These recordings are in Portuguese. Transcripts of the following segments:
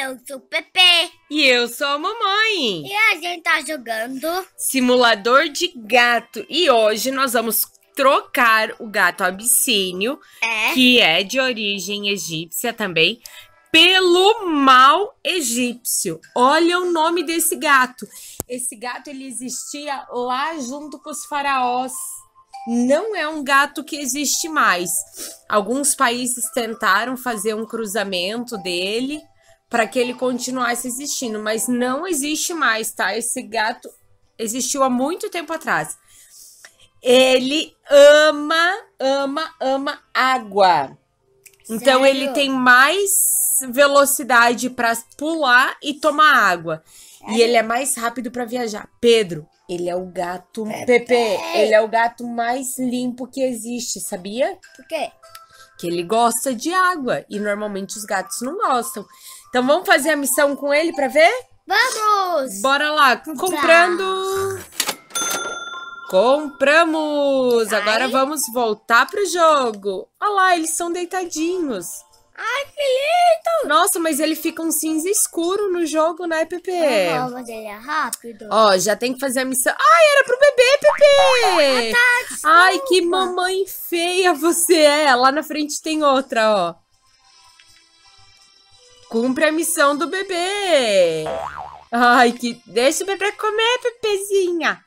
Eu sou o Pepe. E eu sou a mamãe. E a gente tá jogando simulador de gato. E hoje nós vamos trocar o gato abissínio, é. que é de origem egípcia também, pelo mal egípcio. Olha o nome desse gato. Esse gato ele existia lá junto com os faraós. Não é um gato que existe mais. Alguns países tentaram fazer um cruzamento dele, para que ele continuasse existindo, mas não existe mais, tá? Esse gato existiu há muito tempo atrás. Ele ama, ama, ama água. Então Sério? ele tem mais velocidade para pular e tomar água. E ele é mais rápido para viajar. Pedro, ele é o gato é Pepe. Pepe, ele é o gato mais limpo que existe, sabia? Por quê? Que ele gosta de água e normalmente os gatos não gostam. Então vamos fazer a missão com ele pra ver? Vamos! Bora lá, comprando... Compramos! Ai. Tá. Agora vamos voltar pro jogo. Olha lá, eles são deitadinhos. Ai, que lindo! Nossa, mas ele fica um cinza escuro no jogo, né, Pepe? Não, mas ele é rápido. Ó, já tem que fazer a missão. Ai, era pro bebê, Pepe! Ah, tá, Ai, que mamãe feia você é. Lá na frente tem outra, ó. Cumpre a missão do bebê. Ai, que. Deixa o bebê comer, Pepezinha.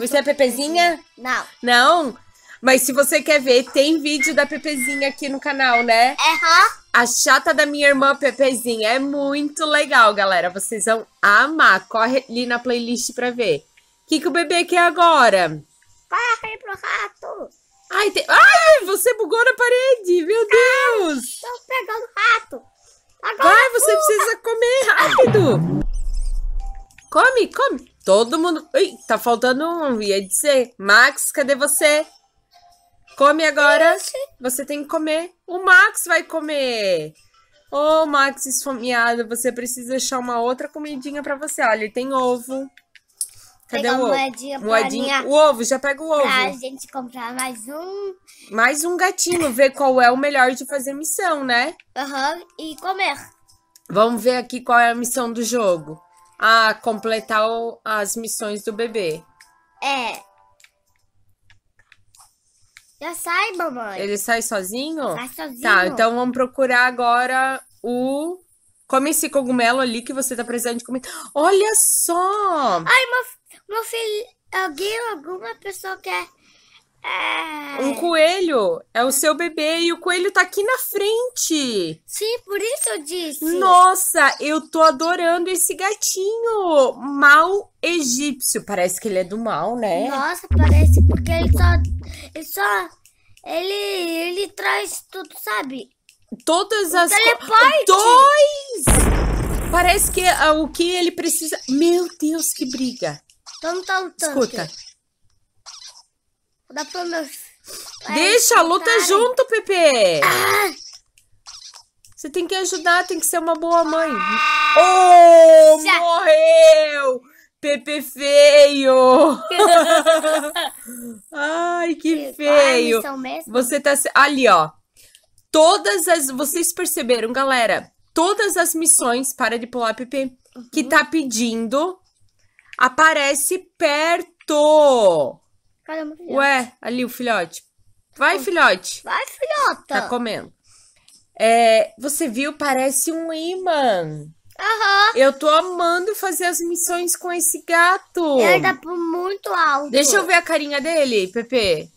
Você é Pepezinha? Não. Não? Mas se você quer ver, tem vídeo da Pepezinha aqui no canal, né? Aham. Uhum. A chata da minha irmã Pepezinha. É muito legal, galera. Vocês vão amar. Corre ali na playlist pra ver. O que, que o bebê quer agora? Corre pro rato. Ai, tem... Ai, você bugou na parede. Todo mundo. Ui, tá faltando um. Ia dizer. Max, cadê você? Come agora. Você tem que comer. O Max vai comer. Ô, oh, Max esfomeado, você precisa achar uma outra comidinha para você. Olha, tem ovo. Cadê Pegar o ovo? Moedinha, moedinha. O ovo, já pega o ovo. Pra gente comprar mais um. Mais um gatinho, ver qual é o melhor de fazer missão, né? Aham, uhum, e comer. Vamos ver aqui qual é a missão do jogo a completar o, as missões do bebê. É. Já sai, mamãe. Ele sai sozinho? Sai tá, sozinho. Tá, então vamos procurar agora o. Come esse cogumelo ali que você tá precisando de comer. Olha só! Ai, meu, meu filho, alguém, alguma pessoa quer é. Um coelho é o seu bebê e o coelho tá aqui na frente. Sim, por isso eu disse. Nossa, eu tô adorando esse gatinho. Mal egípcio. Parece que ele é do mal, né? Nossa, parece porque ele só. Ele só. Ele, ele traz tudo, sabe? Todas as. Teleporte! Dois! Parece que ah, o que ele precisa. Meu Deus, que briga! Então tá lutando. Escuta. Dá pra Deixa, luta é junto, Pepe. Ah! Você tem que ajudar, tem que ser uma boa mãe. Ah! Oh, morreu! Pepe feio! Ai, que feio! Você tá ali, ó. Todas as, vocês perceberam, galera? Todas as missões, para de pular, Pepe, que uhum. tá pedindo, aparece perto filhote. Ué, ali o filhote. Vai, filhote. Vai, filhota. Tá comendo. É, você viu? Parece um imã. Aham. Eu tô amando fazer as missões com esse gato. Ele tá muito alto. Deixa eu ver a carinha dele, Pepe.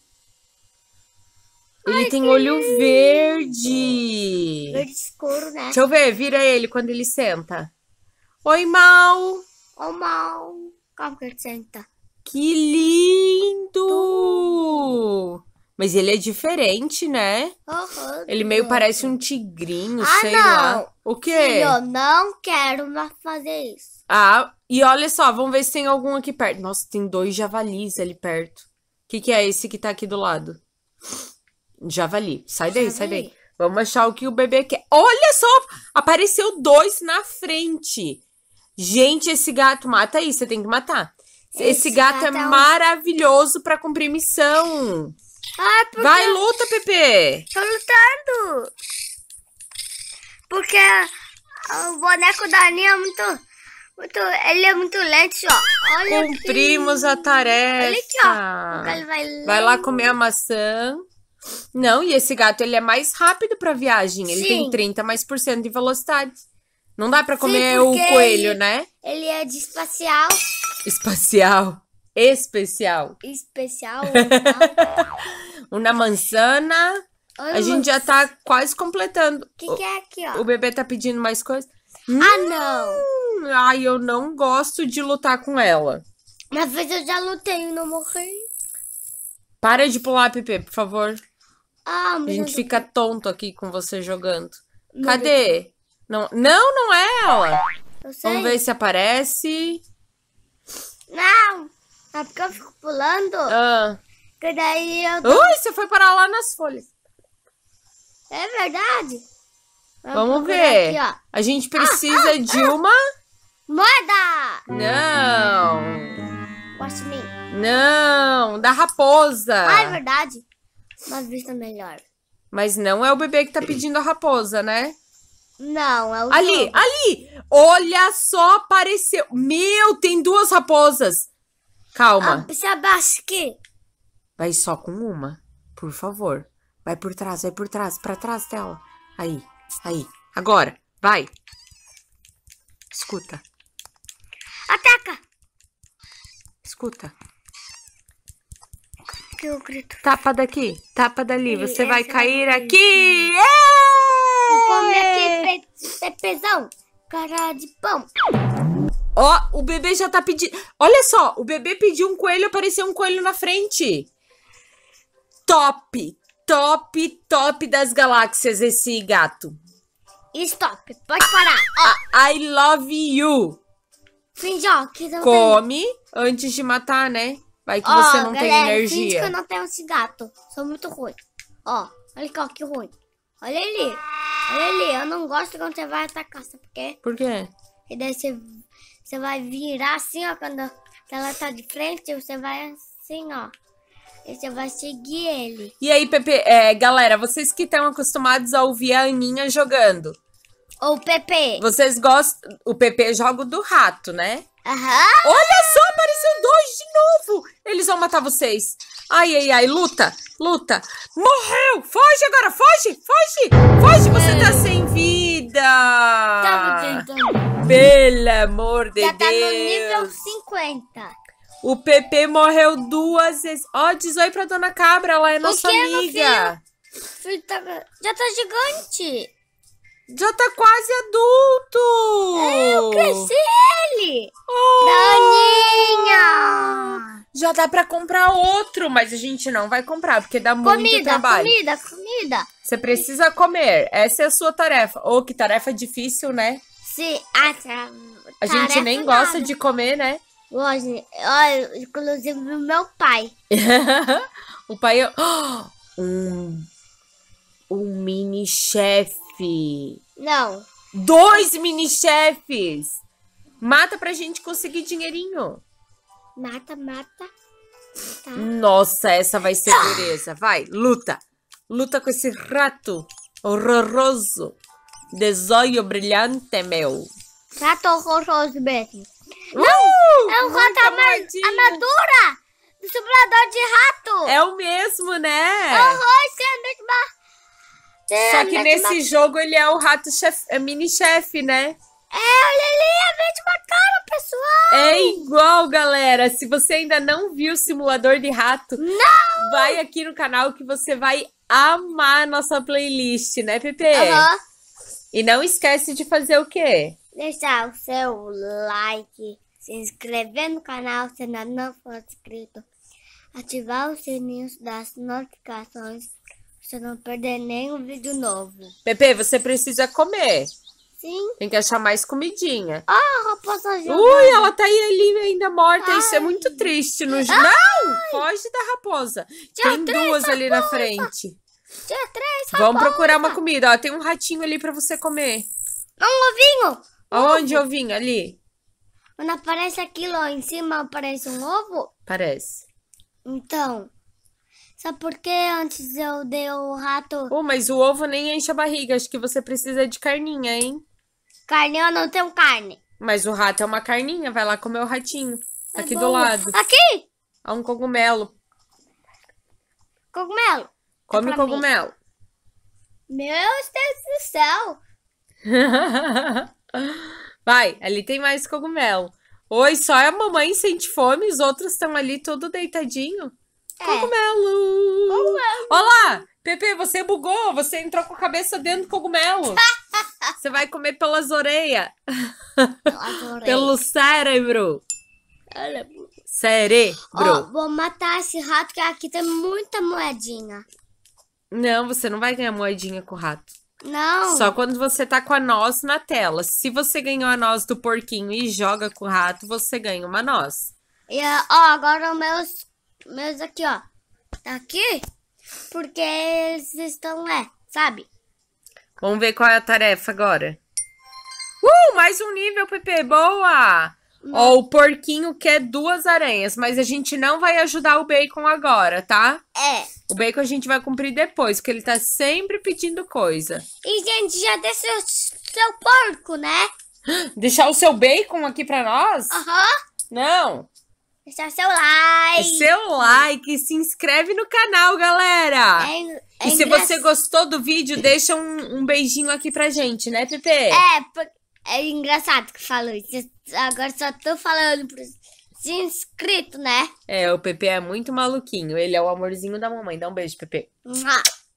Ele Ai, tem olho lindo. verde. Verde escuro, né? Deixa eu ver, vira ele quando ele senta. Oi, Mal. Oi, Mal. Como que ele senta? Que lindo! Mas ele é diferente, né? Uhum, ele meio parece um tigrinho, ah, sei não. lá. O quê? Eu não quero mais fazer isso. Ah, e olha só, vamos ver se tem algum aqui perto. Nossa, tem dois javalis ali perto. O que, que é esse que tá aqui do lado? Javali. Sai daí, javali. sai daí. Vamos achar o que o bebê quer. Olha só! Apareceu dois na frente. Gente, esse gato mata aí, você tem que matar. Esse, Esse gato, gato, é, é um... maravilhoso para cumprir missão. porque... Vai, luta, Pepe. Tô lutando. Porque o boneco da Aninha é muito... Muito, ele é muito lento, ó. Olha Cumprimos aqui. a tarefa. Olha aqui, ó. ele vai, vai lá comer a maçã. Não, e esse gato ele é mais rápido para viagem. Ele Sim. tem 30 mais por cento de velocidade. Não dá para comer Sim, o coelho, ele, né? Ele é de espacial. Espacial. Especial. Especial. Uma manzana. a gente já tá quase completando. Que que é aqui, ó? O bebê tá pedindo mais coisas. Ah, hum, não. Ai, eu não gosto de lutar com ela. mas vez eu já lutei e não morri. Para de pular, Pepe, por favor. Ah, a gente fica tonto aqui com você jogando. Cadê? Não, não, não é ela. Eu sei. Vamos ver se aparece. Não, é porque eu fico pulando. Ah. Que daí eu... Tô... Ui, você foi parar lá nas folhas. É verdade. Vamos, Vamos ver. Aqui, a gente precisa ah, ah, de ah, ah. uma... Moeda! Não. Watch me. Não, da raposa. Ah, é verdade. Uma vista melhor. Mas não é o bebê que tá pedindo a raposa, né? Não, é o Ali, jogo. ali! Olha só, apareceu. Meu, tem duas raposas. Calma. Você ah, abaixa aqui. Vai só com uma, por favor. Vai por trás, vai por trás, para trás dela. Aí, aí. Agora, vai. Escuta. Ataca. Escuta. Que eu grito. Tapa daqui, tapa dali. Você vai é cair é aqui come aqui, é. Pepezão. Cara de pão. Ó, oh, o bebê já tá pedindo. Olha só, o bebê pediu um coelho, apareceu um coelho na frente. Top, top, top das galáxias esse gato. Stop, pode parar. I love you. Finjó, que não Come tem... antes de matar, né? Vai que você não galera, tem energia. que eu não tenho esse gato. Sou muito ruim. Ó, olha aqui, ó, que ruim. Olha ele. Ele, eu não gosto quando você vai atacar, sabe por quê? Por quê? E daí você, você vai virar assim, ó, quando ela tá de frente, você vai assim, ó. E você vai seguir ele. E aí, Pepe, é, galera, vocês que estão acostumados a ouvir a Aninha jogando. Ou o Pepe. Vocês gostam. O Pepe é joga do rato, né? Aham. Olha só, apareceu dois de novo. Eles vão matar vocês. Ai, ai, ai, luta, luta. Morreu! Foge agora, foge, foge, foge. Você tá hum. sem vida. Tava tentando. Pelo amor de Já Deus. Já tá no nível 50. O Pepe morreu duas vezes. Ó, oh, diz oi pra Dona Cabra, ela é nossa que, amiga. Filho? Filho tá- Já tá gigante. Já tá quase adulto! É, eu cresci ele! Oh! Daninha! Já dá pra comprar outro, mas a gente não vai comprar, porque dá comida, muito trabalho. Comida, comida, comida. Você precisa comer. Essa é a sua tarefa. Oh, que tarefa difícil, né? Sim, a, a gente nem nada. gosta de comer, né? Hoje, inclusive meu pai. o pai... É... Oh, um um mini chefe. Não. Dois mini chefes. Mata pra gente conseguir dinheirinho. Mata, mata. Tá. Nossa, essa vai ser dureza. Vai, luta. Luta com esse rato horroroso. zóio brilhante, meu. Rato horroroso mesmo. Uh, Não, é um rato armadura do simulador de rato. É o mesmo, né? Horror, é a mesma é, Só que nesse jogo ele é o rato chef... é mini-chefe, né? É, olha ali, é a mesma cara, pessoal! É igual, galera! Se você ainda não viu o simulador de rato, não! vai aqui no canal que você vai amar a nossa playlist, né, Pepe? Uhum. E não esquece de fazer o quê? Deixar o seu like, se inscrever no canal se ainda não for inscrito, ativar o sininho das notificações você não perder nenhum vídeo novo. Pepe, você precisa comer. Sim. Tem que achar mais comidinha. Ah, a raposa jogada. Ui, ela tá aí ali ainda morta. Ai. Isso é muito triste. No... Não! Foge da raposa. Tinha tem duas raposa. ali na frente. Tinha três raposas. Vamos procurar uma comida. Ó, tem um ratinho ali pra você comer. Um ovinho. Onde, ovinho? Ali. Quando aparece aquilo ó, em cima, aparece um ovo? Parece. Então, Sabe por que antes eu dei o rato? Oh, mas o ovo nem enche a barriga. Acho que você precisa de carninha, hein? Carninha eu não tenho carne. Mas o rato é uma carninha. Vai lá comer o ratinho. É aqui bom. do lado. Aqui? Há é um cogumelo. Cogumelo. Come é cogumelo. Meu Deus do céu! Vai, ali tem mais cogumelo. Oi, só a mamãe sente fome, os outros estão ali tudo deitadinho. É. Cogumelo! Cogumelo! Olá! Pepe, você bugou, você entrou com a cabeça dentro do cogumelo. você vai comer pelas orelhas. Pelo cérebro. Cérebro. Oh, vou matar esse rato que aqui tem muita moedinha. Não, você não vai ganhar moedinha com o rato. Não. Só quando você tá com a noz na tela. Se você ganhou a noz do porquinho e joga com o rato, você ganha uma noz. E, ó, agora meus meus aqui, ó. Tá aqui? Porque eles estão lá, sabe? Vamos ver qual é a tarefa agora. Uh, mais um nível, Pepe. Boa! Ó, o porquinho quer duas aranhas, mas a gente não vai ajudar o Bacon agora, tá? É. O Bacon a gente vai cumprir depois, porque ele tá sempre pedindo coisa. E, gente, já deixou o seu porco, né? Deixar o seu bacon aqui pra nós? Aham. Não. Deixar seu like. É seu like. Se inscreve no canal, galera. É, é e se engra... você gostou do vídeo, deixa um, um, beijinho aqui pra gente, né, Pepe? É, é engraçado que falou isso. Agora só tô falando pros inscrito, né? É, o Pepe é muito maluquinho. Ele é o amorzinho da mamãe. Dá um beijo, Pepe.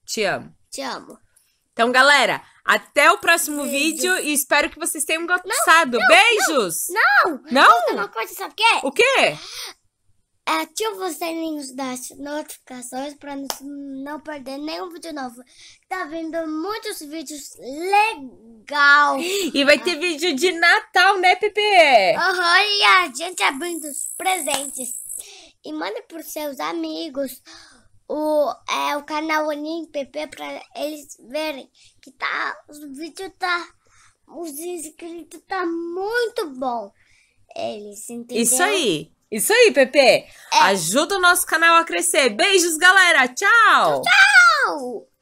Te amo. Te amo. Então, galera, até o próximo vídeo, vídeo e espero que vocês tenham gostado. Não, não, Beijos! Não! Não! não? Uma coisa, sabe o quê? O quê? Ativa é, os sininhos das notificações para não perder nenhum vídeo novo. Tá vindo muitos vídeos legal. E vai ter vídeo de Natal, né, Pepe? Aham, uhum, e a gente abrindo os presentes. E manda os seus amigos o, é, o canal Aninho PP pra eles verem que tá, os vídeos tá, os inscritos tá muito bom. Eles entendeu? Isso aí, isso aí, Pepe. É. Ajuda o nosso canal a crescer. Beijos, galera. Tchau. Tchau.